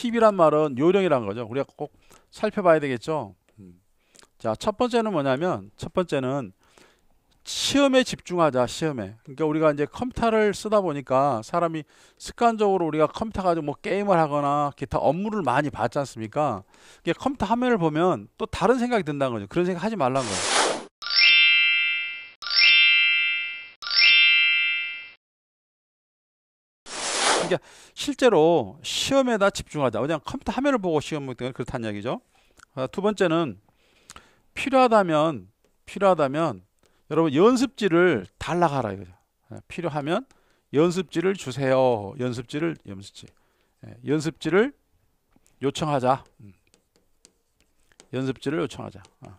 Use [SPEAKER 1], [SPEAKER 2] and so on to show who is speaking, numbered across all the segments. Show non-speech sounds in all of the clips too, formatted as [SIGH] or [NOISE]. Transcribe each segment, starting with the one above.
[SPEAKER 1] 팁이란 말은 요령이란 거죠. 우리가 꼭 살펴봐야 되겠죠. 음. 자, 첫 번째는 뭐냐면 첫 번째는 시험에 집중하자 시험에 그러니까 우리가 이제 컴퓨터를 쓰다 보니까 사람이 습관적으로 우리가 컴퓨터 가지고 뭐 게임을 하거나 기타 업무를 많이 받지 않습니까 이게 컴퓨터 화면을 보면 또 다른 생각이 든다는 거죠 그런 생각 하지 말란 거예요 그러니까 실제로 시험에다 집중하자. 그냥 컴퓨터 화면을 보고 시험 보기 때 그렇다는 얘기죠. 아, 두 번째는 필요하다면 필요하다면 여러분 연습지를 달라가라 이거죠. 예, 필요하면 연습지를 주세요. 연습지를 연습지 예, 연습지를 요청하자. 음. 연습지를 요청하자. 어.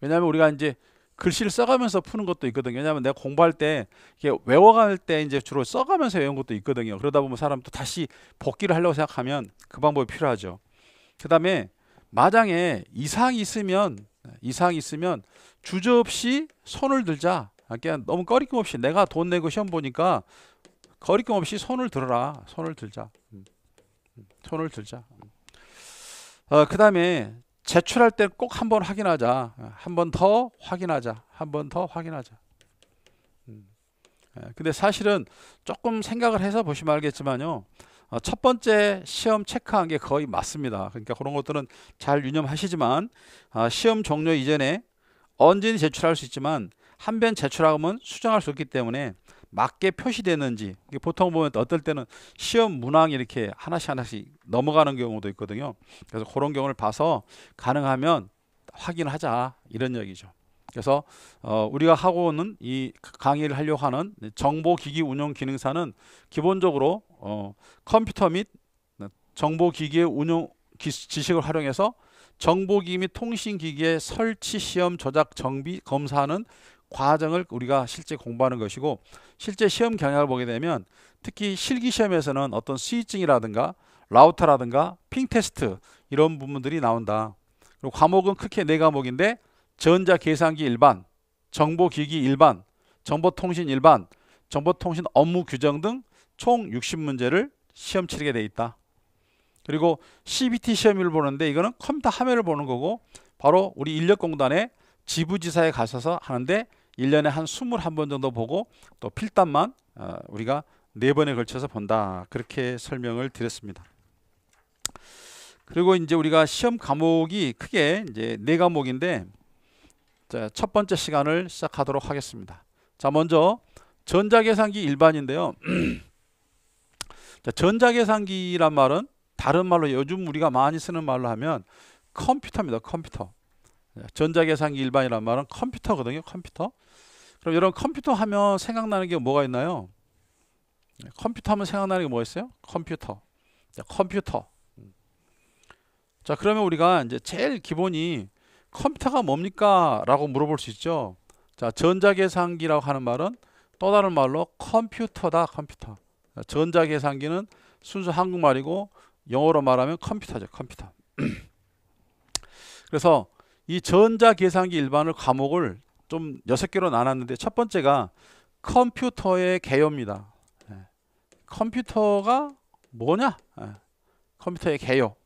[SPEAKER 1] 왜냐하면 우리가 이제 글씨를 써가면서 푸는 것도 있거든요. 왜냐하면 내가 공부할 때 이게 외워갈 때 이제 주로 써가면서 외운 것도 있거든요. 그러다 보면 사람또 다시 복기를 하려고 생각하면 그 방법이 필요하죠. 그다음에 마당에 이상 있으면 이상 있으면 주저 없이 손을 들자. 그냥 너무 꺼리낌 없이 내가 돈 내고 시험 보니까 거리낌 없이 손을 들어라. 손을 들자. 음. 음. 손을 들자. 음. 어, 그 다음에 제출할 때 꼭 한 번 확인하자. 한 번 더 확인하자. 한 번 더 확인하자. 음. 예, 근데 사실은 조금 생각을 해서 보시면 알겠지만요. 어, 첫 번째 시험 체크한 게 거의 맞습니다. 그러니까 그런 것들은 잘 유념하시지만 아, 시험 종료 이전에 언제 제출할 수 있지만 한 번 제출하면 수정할 수 있기 때문에 맞게 표시되는지 보통 보면 어떨 때는 시험 문항 이렇게 하나씩 하나씩 넘어가는 경우도 있거든요. 그래서 그런 경우를 봐서 가능하면 확인하자 이런 얘기죠. 그래서 어, 우리가 하고 있는 이 강의를 하려고 하는 정보기기 운영 기능사는 기본적으로 어, 컴퓨터 및 정보기기의 운영 기, 지식을 활용해서 정보기기 및 통신기기의 설치 시험 조작 정비 검사하는 과정을 우리가 실제 공부하는 것이고 실제 시험 경향을 보게 되면 특히 실기 시험에서는 어떤 스위칭이라든가 라우터라든가 핑 테스트 이런 부분들이 나온다. 그리고 과목은 크게 네 과목인데 전자 계산기 일반, 정보기기 일반, 정보통신 일반, 정보통신 업무 규정 등 총 60문제를 시험 치르게 돼 있다. 그리고 CBT 시험을 보는데 이거는 컴퓨터 화면을 보는 거고 바로 우리 인력공단의 지부지사에 가셔서 하는데 1년에 한 21번 정도 보고 또 필담만 어, 우리가 네 번에 걸쳐서 본다. 그렇게 설명을 드렸습니다. 그리고 이제 우리가 시험 과목이 크게 이제 네 과목인데 첫 번째 시간을 시작하도록 하겠습니다. 자, 먼저 전자계산기 일반인데요. [CLEARS THROAT] 전자계산기란 말은 다른 말로 요즘 우리가 많이 쓰는 말로 하면 컴퓨터입니다. 컴퓨터. 전자계산기 일반이란 말은 컴퓨터거든요. 컴퓨터. 그럼 여러분 컴퓨터 하면 생각나는 게 뭐가 있나요? 컴퓨터 하면 생각나는 게 뭐가 있어요? 컴퓨터. 자, 컴퓨터. 자, 그러면 우리가 이제 제일 기본이 컴퓨터가 뭡니까? 라고 물어볼 수 있죠. 자, 전자계산기라고 하는 말은 또 다른 말로 컴퓨터다, 컴퓨터. 전자계산기는 순수 한국말이고 영어로 말하면 컴퓨터죠, 컴퓨터. [CLEARS THROAT] 그래서 이 전자계산기 일반을 과목을 좀 여섯 개로 나눴는데 첫 번째가 컴퓨터의 개요입니다. 예. 컴퓨터가 뭐냐? 예. 컴퓨터의 개요.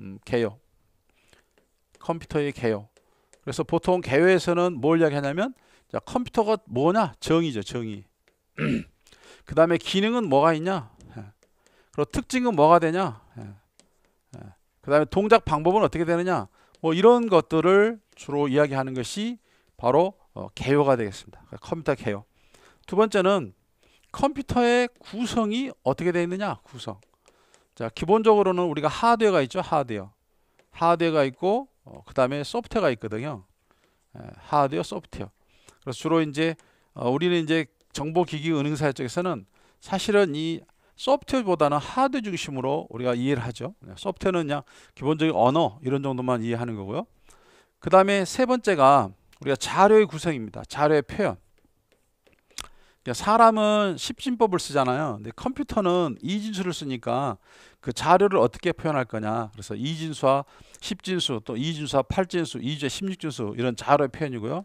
[SPEAKER 1] 음, 개요. 컴퓨터의 개요. 그래서 보통 개요에서는 뭘 이야기하냐면 자, 컴퓨터가 뭐냐? 정의죠, 정의. [CLEARS THROAT] 그 다음에 기능은 뭐가 있냐? 예. 그리고 특징은 뭐가 되냐? 그 다음에 동작 방법은 어떻게 되느냐? 뭐 이런 것들을 주로 이야기하는 것이 바로 어, 개요가 되겠습니다. 그러니까 컴퓨터 개요. 두 번째는 컴퓨터의 구성이 어떻게 되어 있느냐 구성. 자 기본적으로는 우리가 하드웨어가 있죠 하드웨어. 하드웨어가 있고 어, 그 다음에 소프트웨어가 있거든요. 에, 예, 하드웨어, 소프트웨어. 그래서 주로 이제 어, 우리는 이제 정보기기 은행사 쪽에서는 사실은 이 소프트웨어보다는 하드 중심으로 우리가 이해를 하죠. 네, 소프트웨어는 그냥 기본적인 언어 이런 정도만 이해하는 거고요. 그 다음에 세 번째가 우리가 자료의 구성입니다. 자료의 표현. 그러니까 사람은 십진법을 쓰잖아요. 근데 컴퓨터는 이진수를 쓰니까 그 자료를 어떻게 표현할 거냐. 그래서 이진수와 십진수, 또 이진수와 팔진수, 이주의 십육진수 이런 자료의 표현이고요.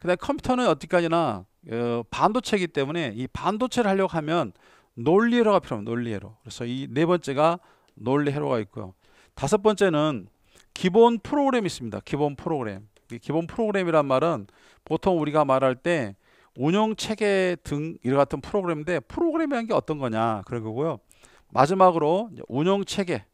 [SPEAKER 1] 그다음 컴퓨터는 어디까지나 어, 반도체이기 때문에 이 반도체를 하려고 하면 논리회로가 필요합니다. 논리회로. 그래서 이 네 번째가 논리회로가 있고요. 다섯 번째는 기본 프로그램이 있습니다. 기본 프로그램. 기본 프로그램이란 말은 보통 우리가 말할 때 운영 체계 등 이와 같은 프로그램인데 프로그램이란 게 어떤 거냐 그런 거고요. 마지막으로 운영 체계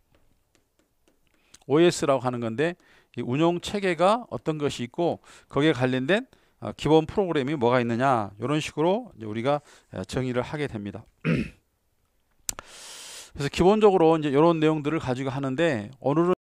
[SPEAKER 1] OS라고 하는 건데 이 운영 체계가 어떤 것이 있고 거기에 관련된 어, 기본 프로그램이 뭐가 있느냐 이런 식으로 우리가 정의를 하게 됩니다. [CLEARS THROAT] 그래서 기본적으로 이제 이런 내용들을 가지고 하는데 오늘은